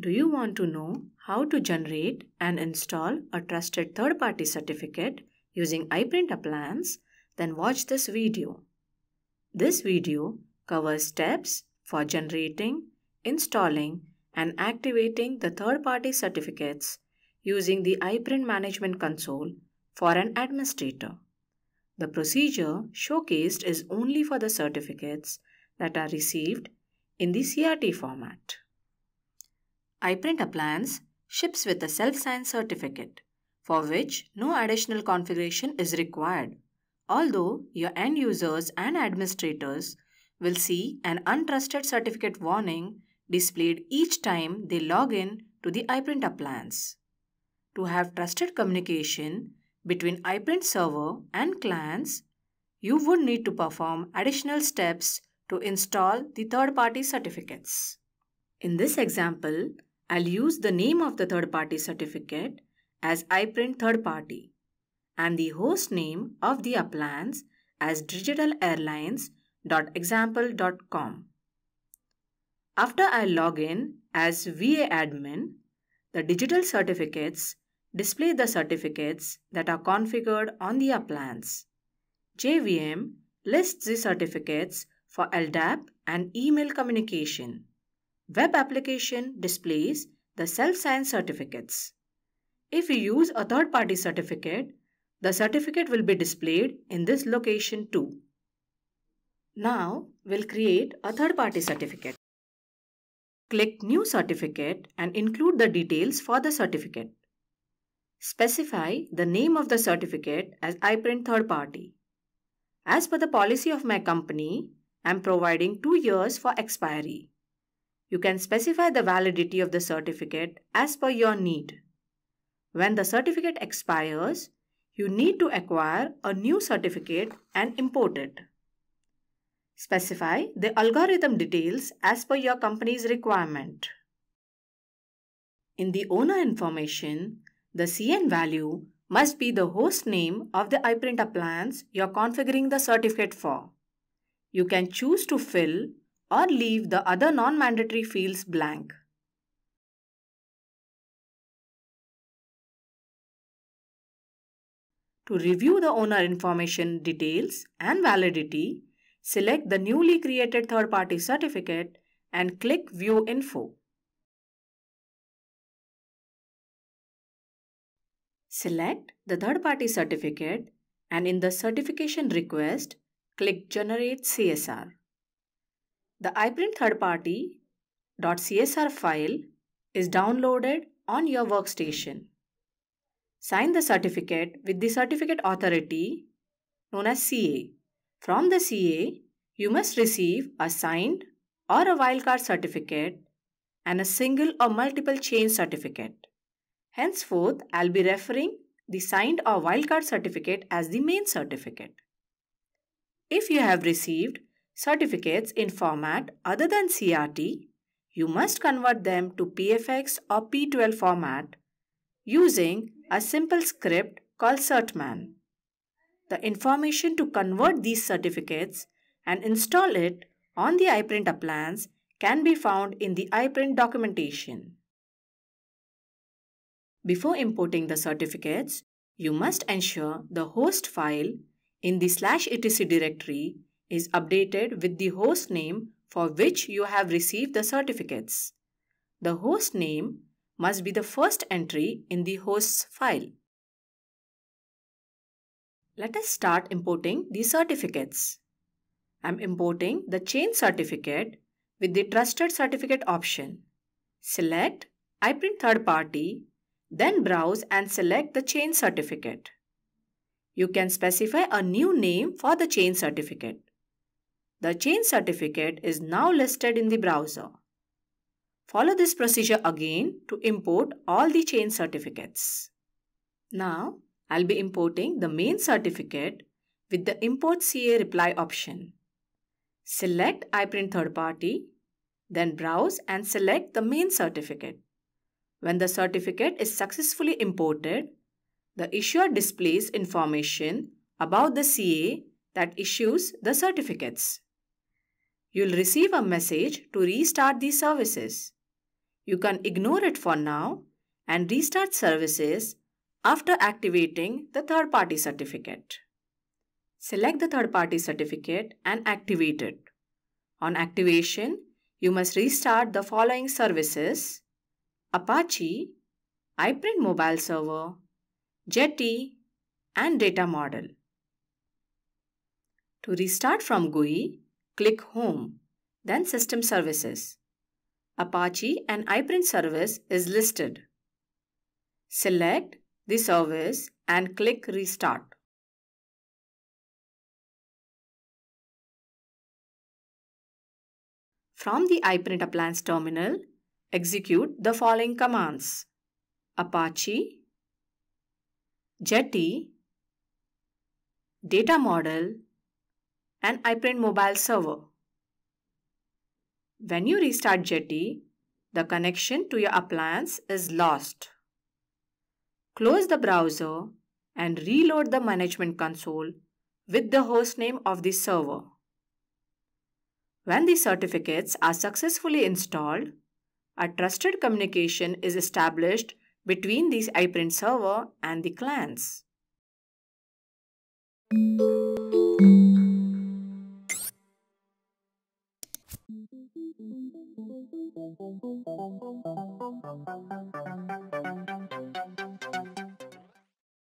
Do you want to know how to generate and install a trusted third-party certificate using iPrint Appliance? Then watch this video. This video covers steps for generating, installing and activating the third-party certificates using the iPrint Management Console for an administrator. The procedure showcased is only for the certificates that are received in the CRT format. iPrint Appliance ships with a self-signed certificate for which no additional configuration is required, although your end users and administrators will see an untrusted certificate warning displayed each time they log in to the iPrint appliance. To have trusted communication, between iPrint server and clients, you would need to perform additional steps to install the third-party certificates. In this example, I'll use the name of the third-party certificate as iPrint third party and the host name of the appliance as digitalairlines.example.com. After I log in as VA admin, the digital certificates display the certificates that are configured on the appliance. JVM lists the certificates for LDAP and email communication. Web application displays the self-signed certificates. If you use a third-party certificate, the certificate will be displayed in this location too. Now, we'll create a third-party certificate. Click New Certificate and include the details for the certificate. Specify the name of the certificate as I print third party. As per the policy of my company, I am providing 2 years for expiry. You can specify the validity of the certificate as per your need. When the certificate expires, you need to acquire a new certificate and import it. Specify the algorithm details as per your company's requirement. In the owner information, the CN value must be the host name of the iPrint appliance you're configuring the certificate for. You can choose to fill or leave the other non-mandatory fields blank. To review the owner information details and validity, select the newly created third-party certificate and click View Info. Select the third-party certificate and in the certification request, click Generate CSR. The iPrint third-party.csr file is downloaded on your workstation. Sign the certificate with the Certificate Authority known as CA. From the CA, you must receive a signed or a wildcard certificate and a single or multiple chain certificate. Henceforth, I'll be referring the signed or wildcard certificate as the main certificate. If you have received certificates in format other than CRT, you must convert them to PFX or P12 format using a simple script called CertMan. The information to convert these certificates and install it on the iPrint appliance can be found in the iPrint documentation. Before importing the certificates, you must ensure the host file in the slash etc directory is updated with the host name for which you have received the certificates. The host name must be the first entry in the host's file. Let us start importing the certificates. I'm importing the chain certificate with the trusted certificate option. Select I print third party then browse and select the chain certificate. You can specify a new name for the chain certificate. The chain certificate is now listed in the browser. Follow this procedure again to import all the chain certificates. Now, I'll be importing the main certificate with the Import CA Reply option. Select iPrint Third Party, then browse and select the main certificate. When the certificate is successfully imported, the issuer displays information about the CA that issues the certificates. You'll receive a message to restart these services. You can ignore it for now and restart services after activating the third-party certificate. Select the third-party certificate and activate it. On activation, you must restart the following services Apache, iPrint Mobile Server, Jetty, and Data Model. To restart from GUI, click Home, then System Services. Apache and iPrint service is listed. Select the service and click Restart. From the iPrint Appliance terminal, execute the following commands. Apache, Jetty, Data Model, and iPrint Mobile Server. When you restart Jetty, the connection to your appliance is lost. Close the browser and reload the management console with the hostname of the server. When the certificates are successfully installed, a trusted communication is established between these iPrint server and the clients. Thank you.